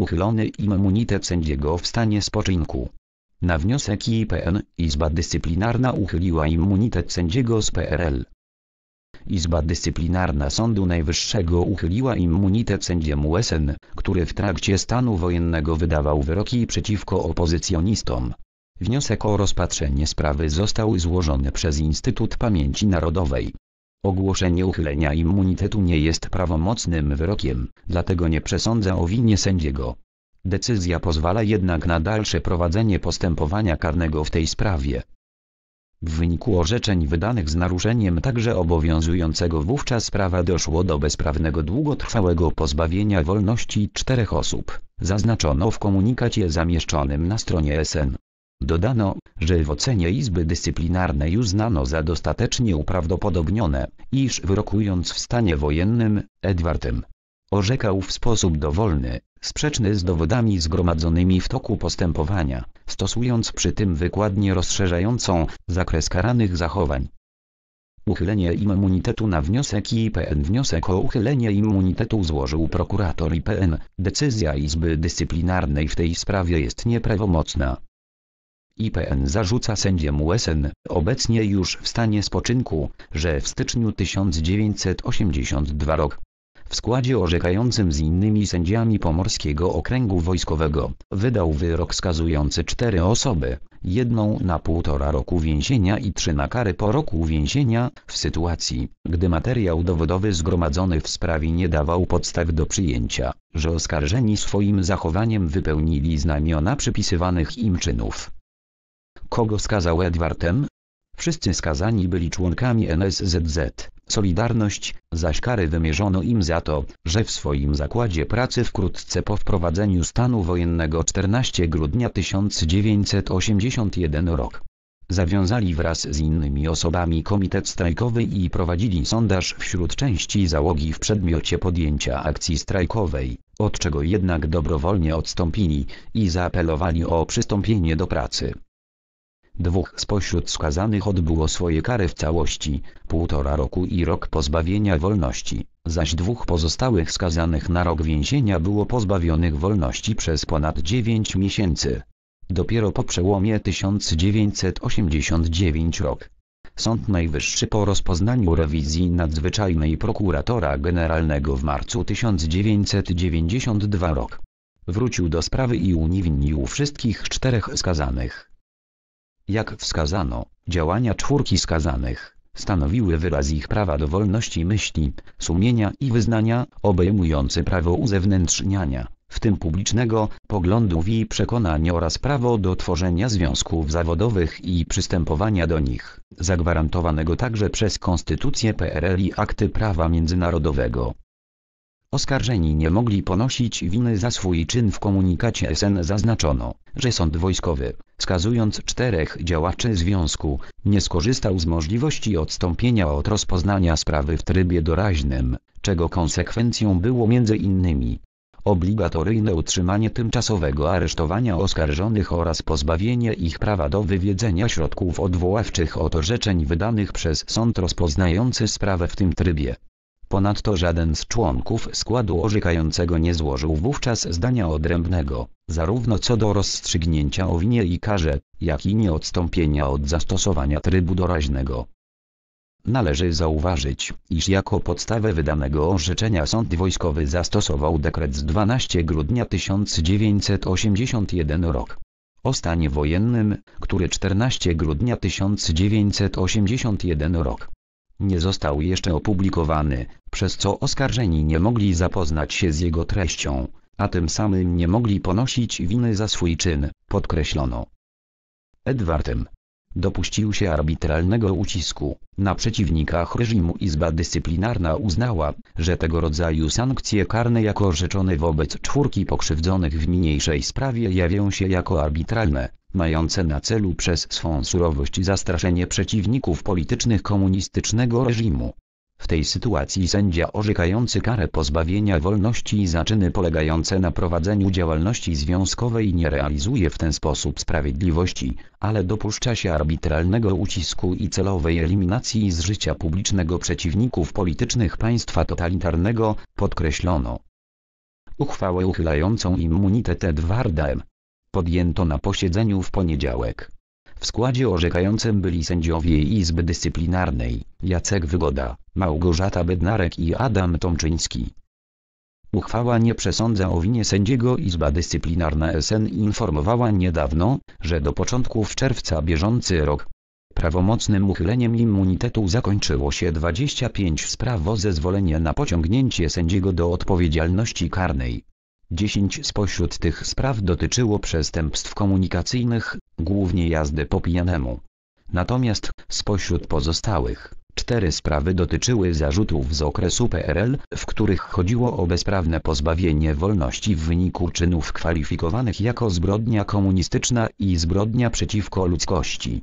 uchylony immunitet sędziego w stanie spoczynku. Na wniosek IPN Izba Dyscyplinarna uchyliła immunitet sędziego z PRL. Izba Dyscyplinarna Sądu Najwyższego uchyliła immunitet sędziemu SN, który w trakcie stanu wojennego wydawał wyroki przeciwko opozycjonistom. Wniosek o rozpatrzenie sprawy został złożony przez Instytut Pamięci Narodowej. Ogłoszenie uchylenia immunitetu nie jest prawomocnym wyrokiem, dlatego nie przesądza o winie sędziego. Decyzja pozwala jednak na dalsze prowadzenie postępowania karnego w tej sprawie. W wyniku orzeczeń wydanych z naruszeniem także obowiązującego wówczas prawa doszło do bezprawnego długotrwałego pozbawienia wolności czterech osób, zaznaczono w komunikacie zamieszczonym na stronie SN. Dodano, że w ocenie Izby Dyscyplinarnej uznano za dostatecznie uprawdopodobnione, iż wyrokując w stanie wojennym, Edwardem, orzekał w sposób dowolny, sprzeczny z dowodami zgromadzonymi w toku postępowania, stosując przy tym wykładnię rozszerzającą zakres karanych zachowań. Uchylenie immunitetu na wniosek IPN Wniosek o uchylenie immunitetu złożył prokurator IPN. Decyzja Izby Dyscyplinarnej w tej sprawie jest nieprawomocna. IPN zarzuca sędziemu USN, obecnie już w stanie spoczynku, że w styczniu 1982 rok w składzie orzekającym z innymi sędziami Pomorskiego Okręgu Wojskowego, wydał wyrok skazujący cztery osoby, jedną na półtora roku więzienia i trzy na kary po roku więzienia, w sytuacji, gdy materiał dowodowy zgromadzony w sprawie nie dawał podstaw do przyjęcia, że oskarżeni swoim zachowaniem wypełnili znamiona przypisywanych im czynów. Kogo skazał Edwardem? Wszyscy skazani byli członkami NSZZ, Solidarność, zaś kary wymierzono im za to, że w swoim zakładzie pracy wkrótce po wprowadzeniu stanu wojennego 14 grudnia 1981 rok. Zawiązali wraz z innymi osobami komitet strajkowy i prowadzili sondaż wśród części załogi w przedmiocie podjęcia akcji strajkowej, od czego jednak dobrowolnie odstąpili i zaapelowali o przystąpienie do pracy. Dwóch spośród skazanych odbyło swoje kary w całości, półtora roku i rok pozbawienia wolności, zaś dwóch pozostałych skazanych na rok więzienia było pozbawionych wolności przez ponad 9 miesięcy. Dopiero po przełomie 1989 rok. Sąd Najwyższy po rozpoznaniu rewizji nadzwyczajnej prokuratora generalnego w marcu 1992 rok. Wrócił do sprawy i uniewinnił wszystkich czterech skazanych. Jak wskazano, działania czwórki skazanych stanowiły wyraz ich prawa do wolności myśli, sumienia i wyznania, obejmujące prawo uzewnętrzniania, w tym publicznego, poglądów i przekonań oraz prawo do tworzenia związków zawodowych i przystępowania do nich, zagwarantowanego także przez Konstytucję PRL i akty prawa międzynarodowego. Oskarżeni nie mogli ponosić winy za swój czyn w komunikacie SN zaznaczono, że sąd wojskowy, skazując czterech działaczy związku, nie skorzystał z możliwości odstąpienia od rozpoznania sprawy w trybie doraźnym, czego konsekwencją było między innymi obligatoryjne utrzymanie tymczasowego aresztowania oskarżonych oraz pozbawienie ich prawa do wywiedzenia środków odwoławczych od orzeczeń wydanych przez sąd rozpoznający sprawę w tym trybie. Ponadto żaden z członków składu orzekającego nie złożył wówczas zdania odrębnego, zarówno co do rozstrzygnięcia o winie i karze, jak i nieodstąpienia od zastosowania trybu doraźnego. Należy zauważyć, iż jako podstawę wydanego orzeczenia sąd wojskowy zastosował dekret z 12 grudnia 1981 rok o stanie wojennym, który 14 grudnia 1981 rok nie został jeszcze opublikowany, przez co oskarżeni nie mogli zapoznać się z jego treścią, a tym samym nie mogli ponosić winy za swój czyn, podkreślono. Edwardem dopuścił się arbitralnego ucisku na przeciwnikach reżimu Izba Dyscyplinarna uznała, że tego rodzaju sankcje karne jako orzeczone wobec czwórki pokrzywdzonych w niniejszej sprawie jawią się jako arbitralne, mające na celu przez swą surowość zastraszenie przeciwników politycznych komunistycznego reżimu. W tej sytuacji sędzia orzekający karę pozbawienia wolności za czyny polegające na prowadzeniu działalności związkowej nie realizuje w ten sposób sprawiedliwości, ale dopuszcza się arbitralnego ucisku i celowej eliminacji z życia publicznego przeciwników politycznych państwa totalitarnego, podkreślono. Uchwałę uchylającą immunitet Edwarda M podjęto na posiedzeniu w poniedziałek. W składzie orzekającym byli sędziowie Izby Dyscyplinarnej, Jacek Wygoda, Małgorzata Bednarek i Adam Tomczyński. Uchwała nie przesądza o winie sędziego Izba Dyscyplinarna SN informowała niedawno, że do początków czerwca bieżący rok prawomocnym uchyleniem immunitetu zakończyło się 25 spraw o zezwolenie na pociągnięcie sędziego do odpowiedzialności karnej. Dziesięć spośród tych spraw dotyczyło przestępstw komunikacyjnych, głównie jazdy po pijanemu. Natomiast, spośród pozostałych, cztery sprawy dotyczyły zarzutów z okresu PRL, w których chodziło o bezprawne pozbawienie wolności w wyniku czynów kwalifikowanych jako zbrodnia komunistyczna i zbrodnia przeciwko ludzkości.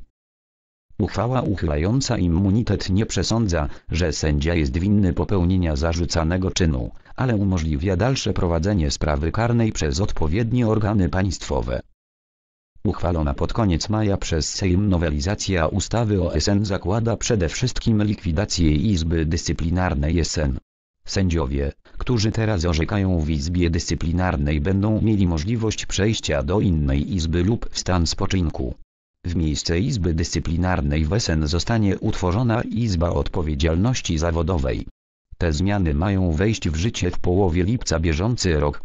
Uchwała uchylająca immunitet nie przesądza, że sędzia jest winny popełnienia zarzucanego czynu, ale umożliwia dalsze prowadzenie sprawy karnej przez odpowiednie organy państwowe. Uchwalona pod koniec maja przez Sejm nowelizacja ustawy o SN zakłada przede wszystkim likwidację Izby Dyscyplinarnej SN. Sędziowie, którzy teraz orzekają w Izbie Dyscyplinarnej będą mieli możliwość przejścia do innej izby lub w stan spoczynku. W miejsce Izby Dyscyplinarnej Wesen zostanie utworzona Izba Odpowiedzialności Zawodowej. Te zmiany mają wejść w życie w połowie lipca bieżący rok.